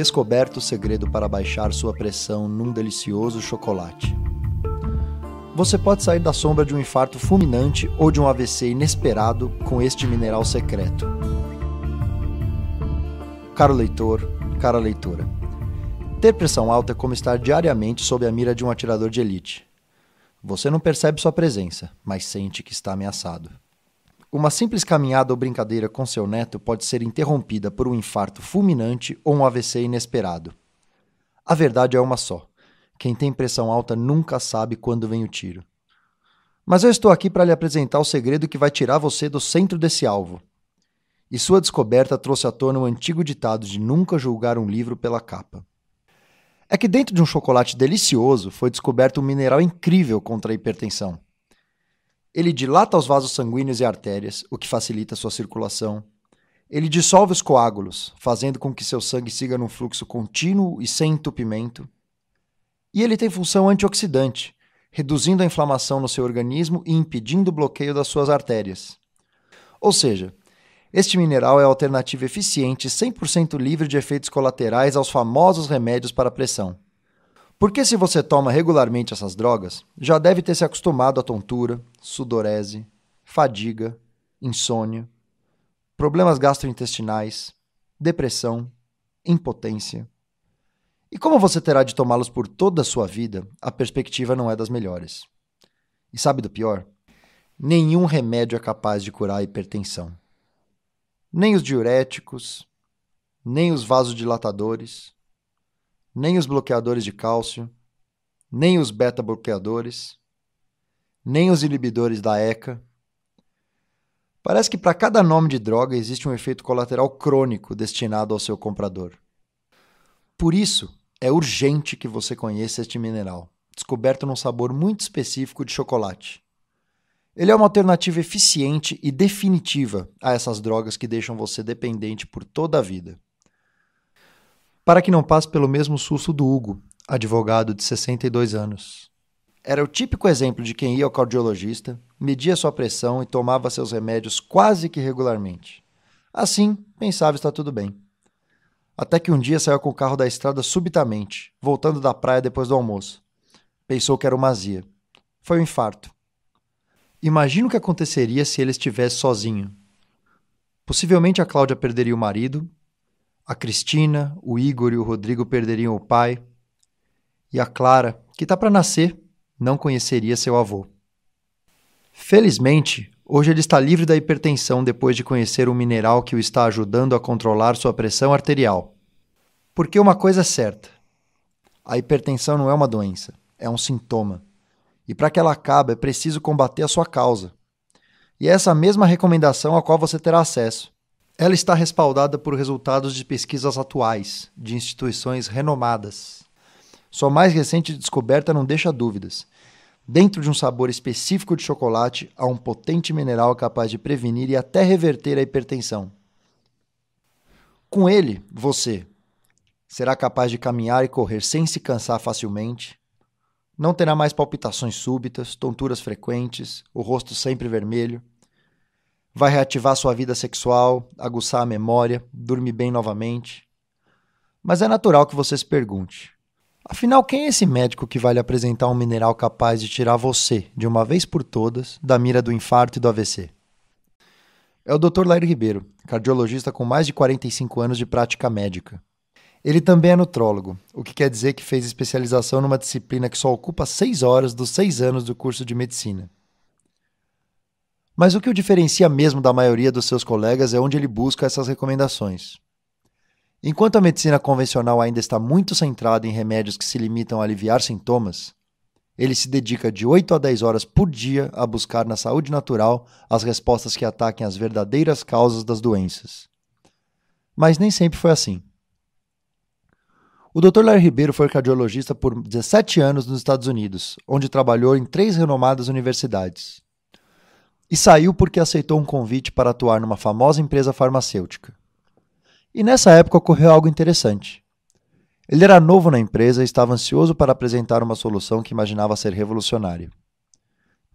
descoberto o segredo para baixar sua pressão num delicioso chocolate. Você pode sair da sombra de um infarto fulminante ou de um AVC inesperado com este mineral secreto. Caro leitor, cara leitora, ter pressão alta é como estar diariamente sob a mira de um atirador de elite. Você não percebe sua presença, mas sente que está ameaçado. Uma simples caminhada ou brincadeira com seu neto pode ser interrompida por um infarto fulminante ou um AVC inesperado. A verdade é uma só: quem tem pressão alta nunca sabe quando vem o tiro. Mas eu estou aqui para lhe apresentar o segredo que vai tirar você do centro desse alvo. E sua descoberta trouxe à tona o um antigo ditado de nunca julgar um livro pela capa. É que dentro de um chocolate delicioso foi descoberto um mineral incrível contra a hipertensão ele dilata os vasos sanguíneos e artérias, o que facilita sua circulação. Ele dissolve os coágulos, fazendo com que seu sangue siga num fluxo contínuo e sem entupimento. E ele tem função antioxidante, reduzindo a inflamação no seu organismo e impedindo o bloqueio das suas artérias. Ou seja, este mineral é a alternativa eficiente 100% livre de efeitos colaterais aos famosos remédios para pressão. Porque se você toma regularmente essas drogas, já deve ter se acostumado à tontura, sudorese, fadiga, insônia, problemas gastrointestinais, depressão, impotência. E como você terá de tomá-los por toda a sua vida, a perspectiva não é das melhores. E sabe do pior? Nenhum remédio é capaz de curar a hipertensão. Nem os diuréticos, nem os vasodilatadores, nem os bloqueadores de cálcio, nem os beta-bloqueadores, nem os inibidores da ECA. Parece que para cada nome de droga existe um efeito colateral crônico destinado ao seu comprador. Por isso, é urgente que você conheça este mineral, descoberto num sabor muito específico de chocolate. Ele é uma alternativa eficiente e definitiva a essas drogas que deixam você dependente por toda a vida para que não passe pelo mesmo susto do Hugo, advogado de 62 anos. Era o típico exemplo de quem ia ao cardiologista, media sua pressão e tomava seus remédios quase que regularmente. Assim, pensava estar tudo bem. Até que um dia saiu com o carro da estrada subitamente, voltando da praia depois do almoço. Pensou que era uma azia. Foi um infarto. Imagina o que aconteceria se ele estivesse sozinho. Possivelmente a Cláudia perderia o marido a Cristina, o Igor e o Rodrigo perderiam o pai. E a Clara, que está para nascer, não conheceria seu avô. Felizmente, hoje ele está livre da hipertensão depois de conhecer um mineral que o está ajudando a controlar sua pressão arterial. Porque uma coisa é certa: a hipertensão não é uma doença, é um sintoma. E para que ela acabe, é preciso combater a sua causa. E é essa mesma recomendação a qual você terá acesso. Ela está respaldada por resultados de pesquisas atuais, de instituições renomadas. Sua mais recente descoberta não deixa dúvidas. Dentro de um sabor específico de chocolate, há um potente mineral capaz de prevenir e até reverter a hipertensão. Com ele, você será capaz de caminhar e correr sem se cansar facilmente, não terá mais palpitações súbitas, tonturas frequentes, o rosto sempre vermelho, vai reativar sua vida sexual, aguçar a memória, dormir bem novamente. Mas é natural que você se pergunte: afinal, quem é esse médico que vai lhe apresentar um mineral capaz de tirar você, de uma vez por todas, da mira do infarto e do AVC? É o Dr. Lair Ribeiro, cardiologista com mais de 45 anos de prática médica. Ele também é nutrólogo, o que quer dizer que fez especialização numa disciplina que só ocupa 6 horas dos 6 anos do curso de medicina. Mas o que o diferencia mesmo da maioria dos seus colegas é onde ele busca essas recomendações. Enquanto a medicina convencional ainda está muito centrada em remédios que se limitam a aliviar sintomas, ele se dedica de 8 a 10 horas por dia a buscar na saúde natural as respostas que ataquem as verdadeiras causas das doenças. Mas nem sempre foi assim. O Dr. Larry Ribeiro foi cardiologista por 17 anos nos Estados Unidos, onde trabalhou em três renomadas universidades e saiu porque aceitou um convite para atuar numa famosa empresa farmacêutica. E nessa época ocorreu algo interessante. Ele era novo na empresa e estava ansioso para apresentar uma solução que imaginava ser revolucionária.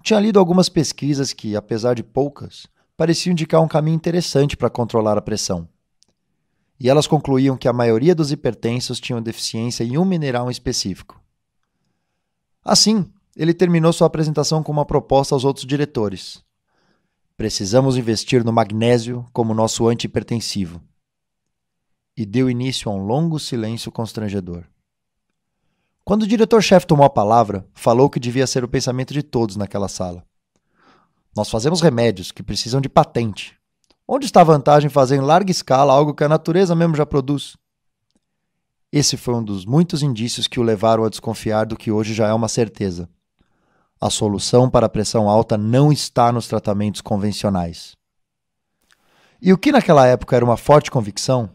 Tinha lido algumas pesquisas que, apesar de poucas, pareciam indicar um caminho interessante para controlar a pressão. E elas concluíam que a maioria dos hipertensos tinham deficiência em um mineral específico. Assim, ele terminou sua apresentação com uma proposta aos outros diretores. Precisamos investir no magnésio como nosso antipertensivo. E deu início a um longo silêncio constrangedor. Quando o diretor-chefe tomou a palavra, falou que devia ser o pensamento de todos naquela sala. Nós fazemos remédios que precisam de patente. Onde está a vantagem em fazer em larga escala algo que a natureza mesmo já produz? Esse foi um dos muitos indícios que o levaram a desconfiar do que hoje já é uma certeza. A solução para a pressão alta não está nos tratamentos convencionais. E o que naquela época era uma forte convicção,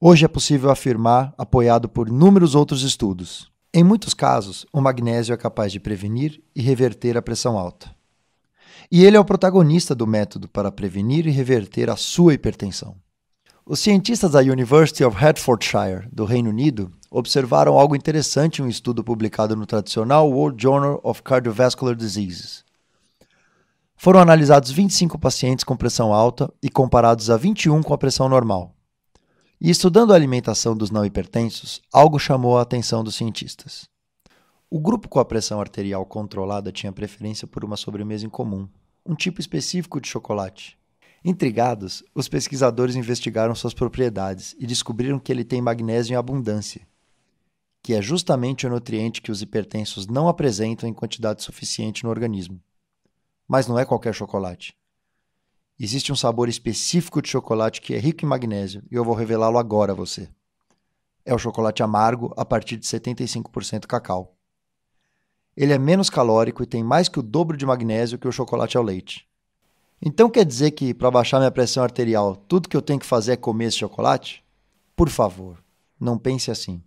hoje é possível afirmar, apoiado por inúmeros outros estudos. Em muitos casos, o magnésio é capaz de prevenir e reverter a pressão alta. E ele é o protagonista do método para prevenir e reverter a sua hipertensão. Os cientistas da University of Hertfordshire, do Reino Unido, observaram algo interessante em um estudo publicado no tradicional World Journal of Cardiovascular Diseases. Foram analisados 25 pacientes com pressão alta e comparados a 21 com a pressão normal. E estudando a alimentação dos não hipertensos, algo chamou a atenção dos cientistas. O grupo com a pressão arterial controlada tinha preferência por uma sobremesa em comum, um tipo específico de chocolate, Intrigados, os pesquisadores investigaram suas propriedades e descobriram que ele tem magnésio em abundância, que é justamente o nutriente que os hipertensos não apresentam em quantidade suficiente no organismo. Mas não é qualquer chocolate. Existe um sabor específico de chocolate que é rico em magnésio e eu vou revelá-lo agora a você. É o chocolate amargo a partir de 75% cacau. Ele é menos calórico e tem mais que o dobro de magnésio que o chocolate ao leite. Então quer dizer que para baixar minha pressão arterial, tudo que eu tenho que fazer é comer esse chocolate? Por favor, não pense assim.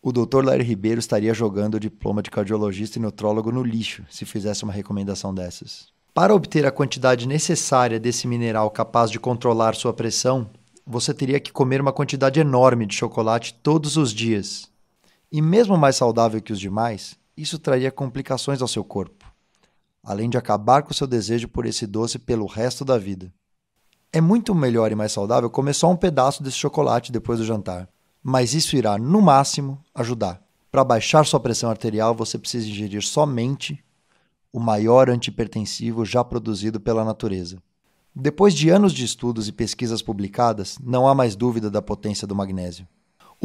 O Dr. Larry Ribeiro estaria jogando o diploma de cardiologista e nutrólogo no lixo se fizesse uma recomendação dessas. Para obter a quantidade necessária desse mineral capaz de controlar sua pressão, você teria que comer uma quantidade enorme de chocolate todos os dias. E mesmo mais saudável que os demais, isso traria complicações ao seu corpo além de acabar com seu desejo por esse doce pelo resto da vida. É muito melhor e mais saudável comer só um pedaço desse chocolate depois do jantar, mas isso irá, no máximo, ajudar. Para baixar sua pressão arterial, você precisa ingerir somente o maior antipertensivo já produzido pela natureza. Depois de anos de estudos e pesquisas publicadas, não há mais dúvida da potência do magnésio.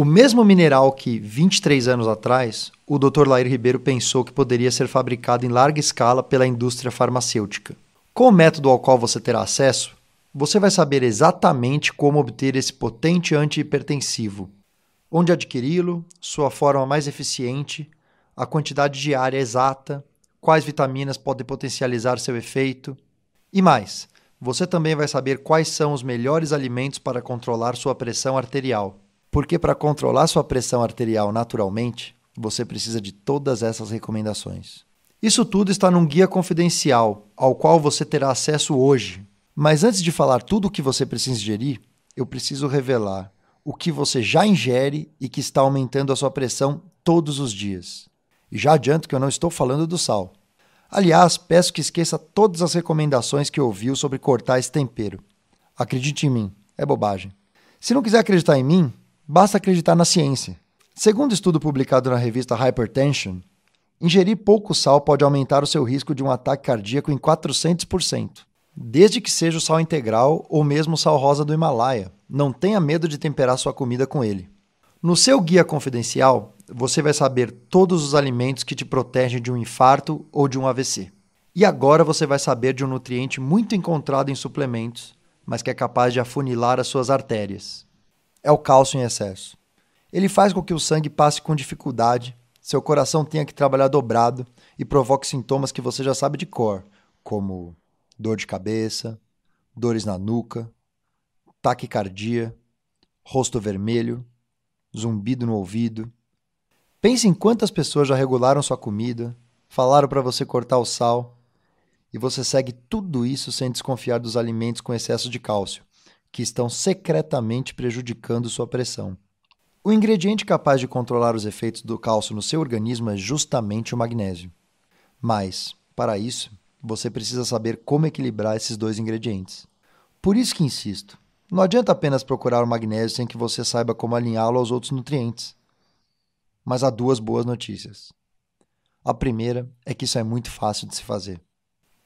O mesmo mineral que, 23 anos atrás, o Dr. Lair Ribeiro pensou que poderia ser fabricado em larga escala pela indústria farmacêutica. Com o método ao qual você terá acesso, você vai saber exatamente como obter esse potente antihipertensivo, onde adquiri-lo, sua forma mais eficiente, a quantidade diária exata, quais vitaminas podem potencializar seu efeito e mais. Você também vai saber quais são os melhores alimentos para controlar sua pressão arterial. Porque para controlar sua pressão arterial naturalmente, você precisa de todas essas recomendações. Isso tudo está num guia confidencial, ao qual você terá acesso hoje. Mas antes de falar tudo o que você precisa ingerir, eu preciso revelar o que você já ingere e que está aumentando a sua pressão todos os dias. E já adianto que eu não estou falando do sal. Aliás, peço que esqueça todas as recomendações que ouviu sobre cortar esse tempero. Acredite em mim, é bobagem. Se não quiser acreditar em mim, Basta acreditar na ciência. Segundo estudo publicado na revista Hypertension, ingerir pouco sal pode aumentar o seu risco de um ataque cardíaco em 400%, desde que seja o sal integral ou mesmo o sal rosa do Himalaia. Não tenha medo de temperar sua comida com ele. No seu guia confidencial, você vai saber todos os alimentos que te protegem de um infarto ou de um AVC. E agora você vai saber de um nutriente muito encontrado em suplementos, mas que é capaz de afunilar as suas artérias é o cálcio em excesso. Ele faz com que o sangue passe com dificuldade, seu coração tenha que trabalhar dobrado e provoque sintomas que você já sabe de cor, como dor de cabeça, dores na nuca, taquicardia, rosto vermelho, zumbido no ouvido. Pense em quantas pessoas já regularam sua comida, falaram para você cortar o sal, e você segue tudo isso sem desconfiar dos alimentos com excesso de cálcio que estão secretamente prejudicando sua pressão. O ingrediente capaz de controlar os efeitos do cálcio no seu organismo é justamente o magnésio. Mas, para isso, você precisa saber como equilibrar esses dois ingredientes. Por isso que insisto, não adianta apenas procurar o magnésio sem que você saiba como alinhá-lo aos outros nutrientes. Mas há duas boas notícias. A primeira é que isso é muito fácil de se fazer.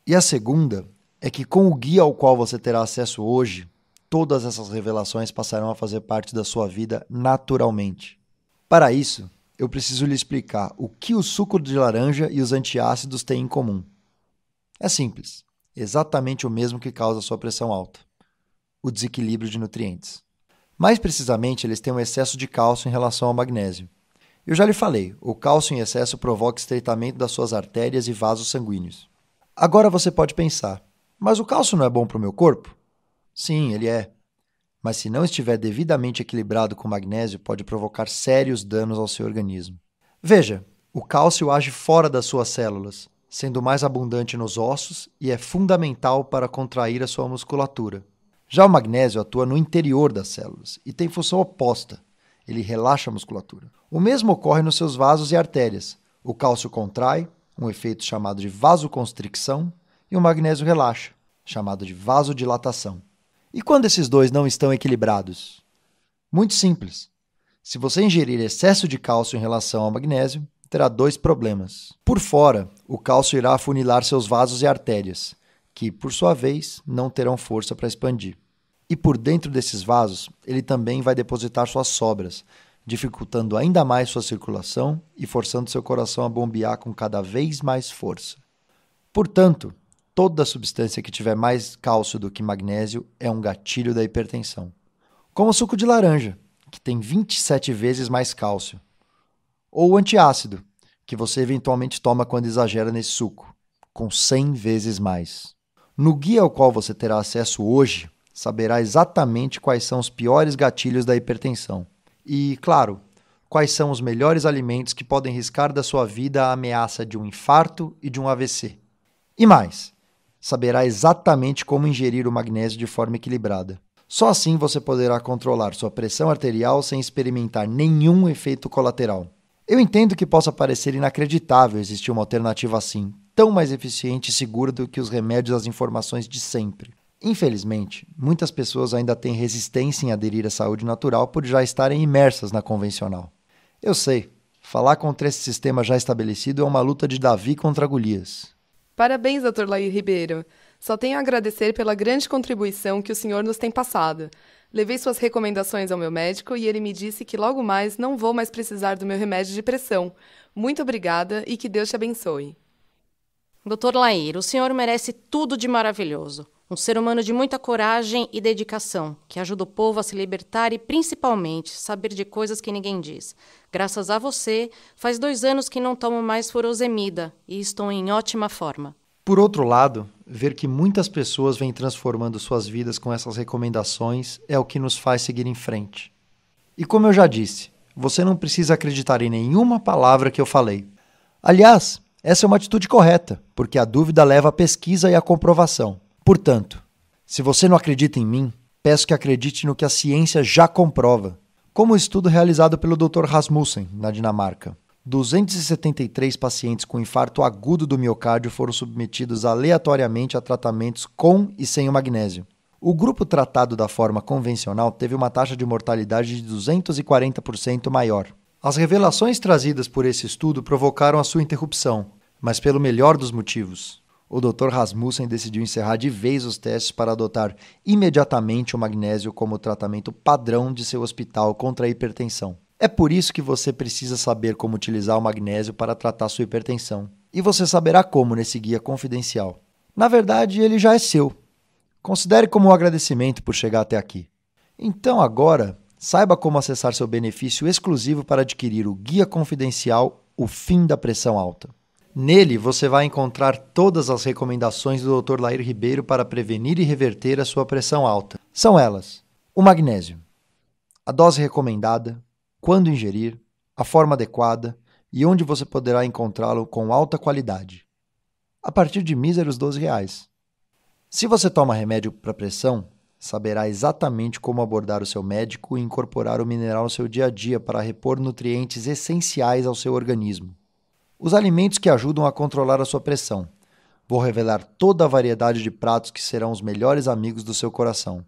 E a segunda é que com o guia ao qual você terá acesso hoje, todas essas revelações passarão a fazer parte da sua vida naturalmente. Para isso, eu preciso lhe explicar o que o suco de laranja e os antiácidos têm em comum. É simples, exatamente o mesmo que causa sua pressão alta: o desequilíbrio de nutrientes. Mais precisamente, eles têm um excesso de cálcio em relação ao magnésio. Eu já lhe falei, o cálcio em excesso provoca estreitamento das suas artérias e vasos sanguíneos. Agora você pode pensar, mas o cálcio não é bom para o meu corpo? Sim, ele é. Mas se não estiver devidamente equilibrado com magnésio, pode provocar sérios danos ao seu organismo. Veja, o cálcio age fora das suas células, sendo mais abundante nos ossos e é fundamental para contrair a sua musculatura. Já o magnésio atua no interior das células e tem função oposta. Ele relaxa a musculatura. O mesmo ocorre nos seus vasos e artérias. O cálcio contrai, um efeito chamado de vasoconstricção, e o magnésio relaxa, chamado de vasodilatação. E quando esses dois não estão equilibrados? Muito simples. Se você ingerir excesso de cálcio em relação ao magnésio, terá dois problemas. Por fora, o cálcio irá afunilar seus vasos e artérias, que, por sua vez, não terão força para expandir. E por dentro desses vasos, ele também vai depositar suas sobras, dificultando ainda mais sua circulação e forçando seu coração a bombear com cada vez mais força. Portanto, toda substância que tiver mais cálcio do que magnésio é um gatilho da hipertensão. Como o suco de laranja, que tem 27 vezes mais cálcio. Ou o antiácido, que você eventualmente toma quando exagera nesse suco, com 100 vezes mais. No guia ao qual você terá acesso hoje, saberá exatamente quais são os piores gatilhos da hipertensão. E, claro, quais são os melhores alimentos que podem riscar da sua vida a ameaça de um infarto e de um AVC. E mais! saberá exatamente como ingerir o magnésio de forma equilibrada. Só assim você poderá controlar sua pressão arterial sem experimentar nenhum efeito colateral. Eu entendo que possa parecer inacreditável existir uma alternativa assim, tão mais eficiente e segura do que os remédios às informações de sempre. Infelizmente, muitas pessoas ainda têm resistência em aderir à saúde natural por já estarem imersas na convencional. Eu sei, falar contra esse sistema já estabelecido é uma luta de Davi contra Golias. Parabéns, Dr. Laí Ribeiro. Só tenho a agradecer pela grande contribuição que o senhor nos tem passado. Levei suas recomendações ao meu médico e ele me disse que logo mais não vou mais precisar do meu remédio de pressão. Muito obrigada e que Deus te abençoe. Doutor Lair, o senhor merece tudo de maravilhoso um ser humano de muita coragem e dedicação, que ajuda o povo a se libertar e, principalmente, saber de coisas que ninguém diz. Graças a você, faz dois anos que não tomo mais furosemida e estou em ótima forma. Por outro lado, ver que muitas pessoas vêm transformando suas vidas com essas recomendações é o que nos faz seguir em frente. E como eu já disse, você não precisa acreditar em nenhuma palavra que eu falei. Aliás, essa é uma atitude correta, porque a dúvida leva à pesquisa e à comprovação. Portanto, se você não acredita em mim, peço que acredite no que a ciência já comprova, como o estudo realizado pelo Dr. Rasmussen, na Dinamarca. 273 pacientes com infarto agudo do miocárdio foram submetidos aleatoriamente a tratamentos com e sem o magnésio. O grupo tratado da forma convencional teve uma taxa de mortalidade de 240% maior. As revelações trazidas por esse estudo provocaram a sua interrupção, mas pelo melhor dos motivos o Dr. Rasmussen decidiu encerrar de vez os testes para adotar imediatamente o magnésio como tratamento padrão de seu hospital contra a hipertensão. É por isso que você precisa saber como utilizar o magnésio para tratar sua hipertensão. E você saberá como nesse guia confidencial. Na verdade, ele já é seu. Considere como um agradecimento por chegar até aqui. Então, agora, saiba como acessar seu benefício exclusivo para adquirir o Guia Confidencial O Fim da Pressão Alta. Nele você vai encontrar todas as recomendações do Dr. Lair Ribeiro para prevenir e reverter a sua pressão alta. São elas: o magnésio, a dose recomendada, quando ingerir, a forma adequada e onde você poderá encontrá-lo com alta qualidade. A partir de míseros 12 reais. Se você toma remédio para pressão, saberá exatamente como abordar o seu médico e incorporar o mineral no seu dia a dia para repor nutrientes essenciais ao seu organismo os alimentos que ajudam a controlar a sua pressão. Vou revelar toda a variedade de pratos que serão os melhores amigos do seu coração.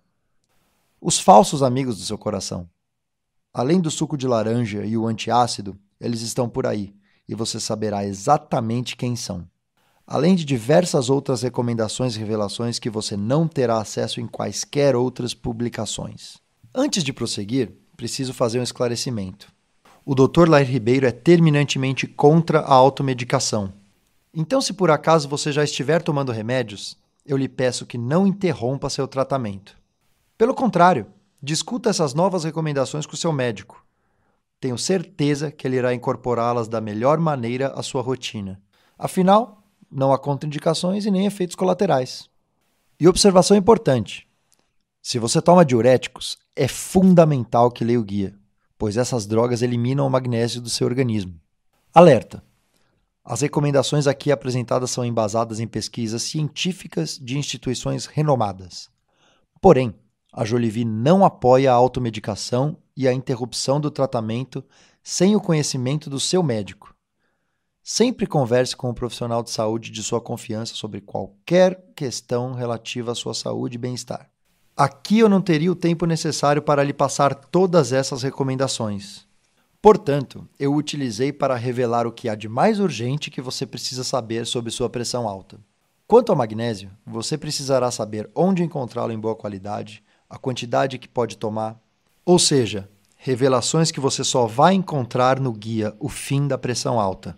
Os falsos amigos do seu coração. Além do suco de laranja e o antiácido, eles estão por aí e você saberá exatamente quem são. Além de diversas outras recomendações e revelações que você não terá acesso em quaisquer outras publicações. Antes de prosseguir, preciso fazer um esclarecimento o Dr. Lair Ribeiro é terminantemente contra a automedicação. Então, se por acaso você já estiver tomando remédios, eu lhe peço que não interrompa seu tratamento. Pelo contrário, discuta essas novas recomendações com seu médico. Tenho certeza que ele irá incorporá-las da melhor maneira à sua rotina. Afinal, não há contraindicações e nem efeitos colaterais. E observação importante: se você toma diuréticos, é fundamental que leia o guia pois essas drogas eliminam o magnésio do seu organismo. Alerta! As recomendações aqui apresentadas são embasadas em pesquisas científicas de instituições renomadas. Porém, a Jolivie não apoia a automedicação e a interrupção do tratamento sem o conhecimento do seu médico. Sempre converse com o um profissional de saúde de sua confiança sobre qualquer questão relativa à sua saúde e bem-estar. Aqui eu não teria o tempo necessário para lhe passar todas essas recomendações. Portanto, eu utilizei para revelar o que há de mais urgente que você precisa saber sobre sua pressão alta. Quanto ao magnésio, você precisará saber onde encontrá-lo em boa qualidade, a quantidade que pode tomar, ou seja, revelações que você só vai encontrar no guia O Fim da Pressão Alta.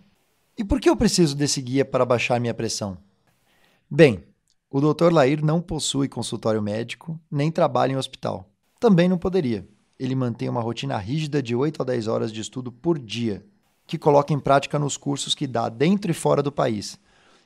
E por que eu preciso desse guia para baixar minha pressão? Bem, o Dr. Lair não possui consultório médico nem trabalha em hospital. Também não poderia. Ele mantém uma rotina rígida de 8 a 10 horas de estudo por dia, que coloca em prática nos cursos que dá dentro e fora do país,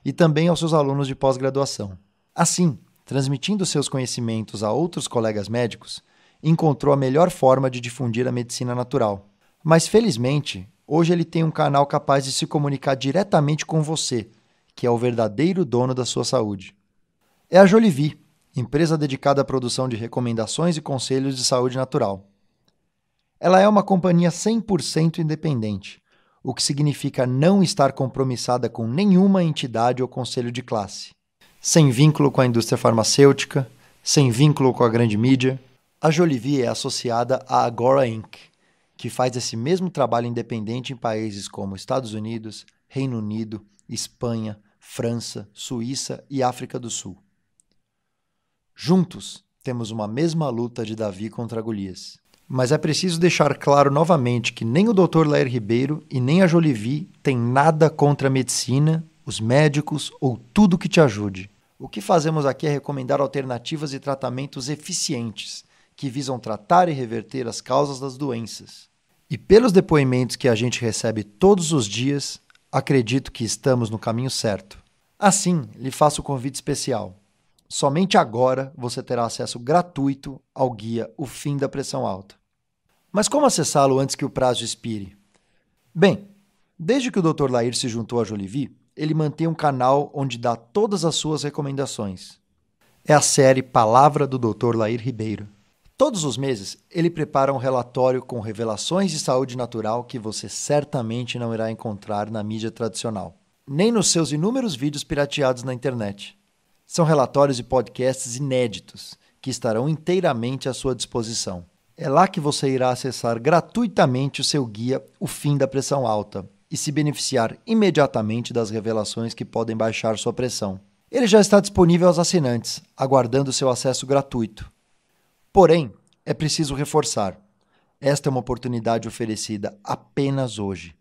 e também aos seus alunos de pós-graduação. Assim, transmitindo seus conhecimentos a outros colegas médicos, encontrou a melhor forma de difundir a medicina natural. Mas felizmente, hoje ele tem um canal capaz de se comunicar diretamente com você, que é o verdadeiro dono da sua saúde é a Jolivi, empresa dedicada à produção de recomendações e conselhos de saúde natural. Ela é uma companhia 100% independente, o que significa não estar compromissada com nenhuma entidade ou conselho de classe. Sem vínculo com a indústria farmacêutica, sem vínculo com a grande mídia, a Jolivi é associada à Agora Inc., que faz esse mesmo trabalho independente em países como Estados Unidos, Reino Unido, Espanha, França, Suíça e África do Sul. Juntos, temos uma mesma luta de Davi contra Golias. Mas é preciso deixar claro novamente que nem o Dr. Lair Ribeiro e nem a Jolivi têm nada contra a medicina, os médicos ou tudo que te ajude. O que fazemos aqui é recomendar alternativas e tratamentos eficientes que visam tratar e reverter as causas das doenças. E pelos depoimentos que a gente recebe todos os dias, acredito que estamos no caminho certo. Assim, lhe faço o convite especial. Somente agora você terá acesso gratuito ao guia O Fim da Pressão Alta. Mas como acessá-lo antes que o prazo expire? Bem, desde que o Dr. Lair se juntou a Jolivie, ele mantém um canal onde dá todas as suas recomendações. É a série Palavra do Dr. Lair Ribeiro. Todos os meses, ele prepara um relatório com revelações de saúde natural que você certamente não irá encontrar na mídia tradicional, nem nos seus inúmeros vídeos pirateados na internet. São relatórios e podcasts inéditos que estarão inteiramente à sua disposição. É lá que você irá acessar gratuitamente o seu guia O Fim da Pressão Alta e se beneficiar imediatamente das revelações que podem baixar sua pressão. Ele já está disponível aos assinantes, aguardando seu acesso gratuito. Porém, é preciso reforçar: esta é uma oportunidade oferecida apenas hoje.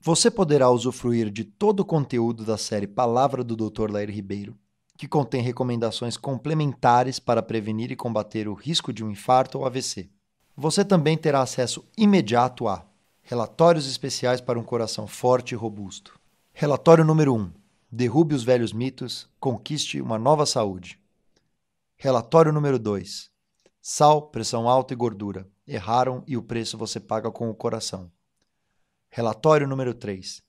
Você poderá usufruir de todo o conteúdo da série Palavra do Dr. Lair Ribeiro que contém recomendações complementares para prevenir e combater o risco de um infarto ou AVC. Você também terá acesso imediato a relatórios especiais para um coração forte e robusto. Relatório número 1: Derrube os velhos mitos, conquiste uma nova saúde. Relatório número 2: Sal, pressão alta e gordura. Erraram e o preço você paga com o coração. Relatório número 3: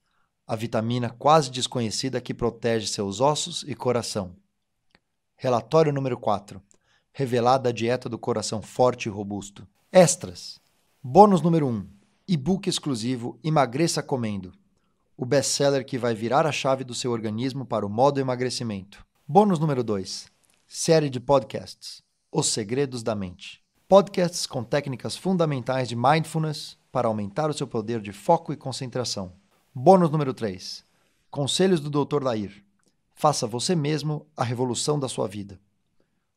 a vitamina quase desconhecida que protege seus ossos e coração. Relatório número 4. Revelada a dieta do coração forte e robusto. Extras. Bônus número 1. E-book exclusivo Emagreça Comendo. O best-seller que vai virar a chave do seu organismo para o modo emagrecimento. Bônus número 2. Série de podcasts. Os Segredos da Mente. Podcasts com técnicas fundamentais de mindfulness para aumentar o seu poder de foco e concentração. Bônus número 3. Conselhos do Dr. Lair. Faça você mesmo a revolução da sua vida.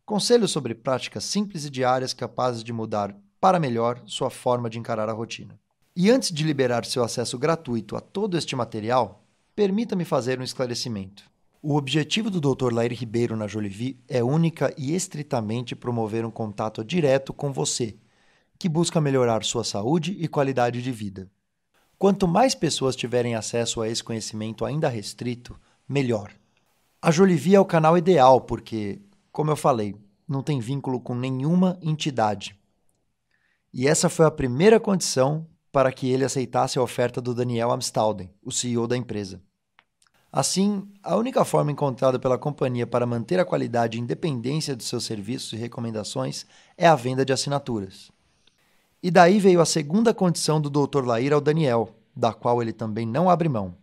Conselhos sobre práticas simples e diárias capazes de mudar para melhor sua forma de encarar a rotina. E antes de liberar seu acesso gratuito a todo este material, permita-me fazer um esclarecimento. O objetivo do Dr. Lair Ribeiro na Jolivie é única e estritamente promover um contato direto com você, que busca melhorar sua saúde e qualidade de vida. Quanto mais pessoas tiverem acesso a esse conhecimento ainda restrito, melhor. A Jolivia é o canal ideal porque, como eu falei, não tem vínculo com nenhuma entidade. E essa foi a primeira condição para que ele aceitasse a oferta do Daniel Amstalden, o CEO da empresa. Assim, a única forma encontrada pela companhia para manter a qualidade e independência de seus serviços e recomendações é a venda de assinaturas. E daí veio a segunda condição do Dr. Lair ao Daniel, da qual ele também não abre mão.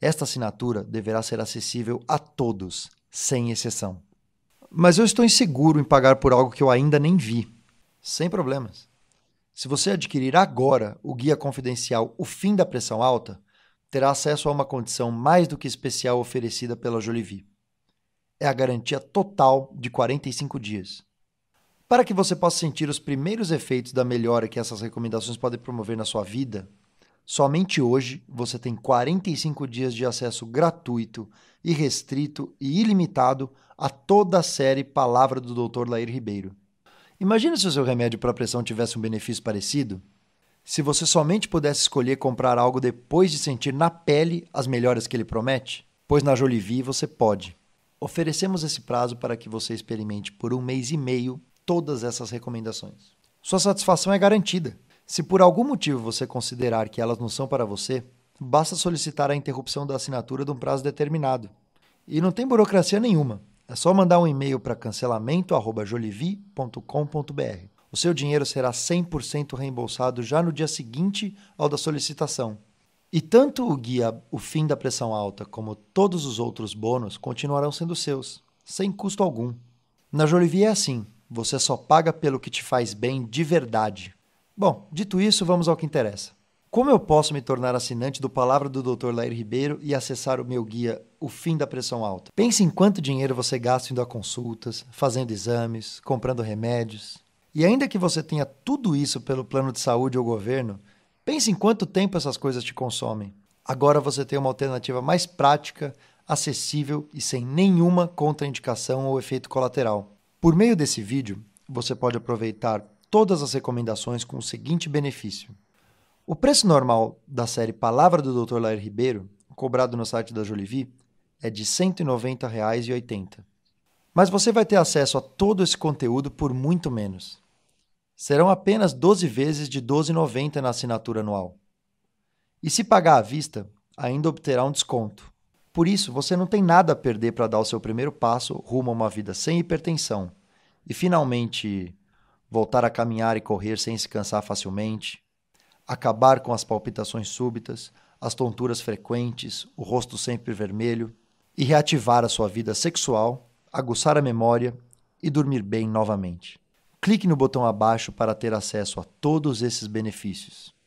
Esta assinatura deverá ser acessível a todos, sem exceção. Mas eu estou inseguro em pagar por algo que eu ainda nem vi. Sem problemas. Se você adquirir agora o guia confidencial O Fim da Pressão Alta, terá acesso a uma condição mais do que especial oferecida pela Jolivie. É a garantia total de 45 dias. Para que você possa sentir os primeiros efeitos da melhora que essas recomendações podem promover na sua vida, somente hoje você tem 45 dias de acesso gratuito, irrestrito e ilimitado a toda a série Palavra do Dr. Lair Ribeiro. Imagina se o seu remédio para pressão tivesse um benefício parecido? Se você somente pudesse escolher comprar algo depois de sentir na pele as melhoras que ele promete? Pois na Jolivie você pode. Oferecemos esse prazo para que você experimente por um mês e meio todas essas recomendações. Sua satisfação é garantida. Se por algum motivo você considerar que elas não são para você, basta solicitar a interrupção da assinatura de um prazo determinado. E não tem burocracia nenhuma. É só mandar um e-mail para cancelamento@jolivi.com.br. O seu dinheiro será 100% reembolsado já no dia seguinte ao da solicitação. E tanto o guia O Fim da Pressão Alta como todos os outros bônus continuarão sendo seus, sem custo algum. Na Jolivie é assim. Você só paga pelo que te faz bem de verdade. Bom, dito isso, vamos ao que interessa. Como eu posso me tornar assinante do Palavra do Dr. Lair Ribeiro e acessar o meu guia O Fim da Pressão Alta? Pense em quanto dinheiro você gasta indo a consultas, fazendo exames, comprando remédios. E ainda que você tenha tudo isso pelo plano de saúde ou governo, pense em quanto tempo essas coisas te consomem. Agora você tem uma alternativa mais prática, acessível e sem nenhuma contraindicação ou efeito colateral. Por meio desse vídeo, você pode aproveitar todas as recomendações com o seguinte benefício. O preço normal da série Palavra do Dr. Lair Ribeiro, cobrado no site da Jolivie, é de R$ 190,80. Mas você vai ter acesso a todo esse conteúdo por muito menos. Serão apenas 12 vezes de R$ 12,90 na assinatura anual. E se pagar à vista, ainda obterá um desconto. Por isso, você não tem nada a perder para dar o seu primeiro passo rumo a uma vida sem hipertensão e finalmente voltar a caminhar e correr sem se cansar facilmente, acabar com as palpitações súbitas, as tonturas frequentes, o rosto sempre vermelho e reativar a sua vida sexual, aguçar a memória e dormir bem novamente. Clique no botão abaixo para ter acesso a todos esses benefícios.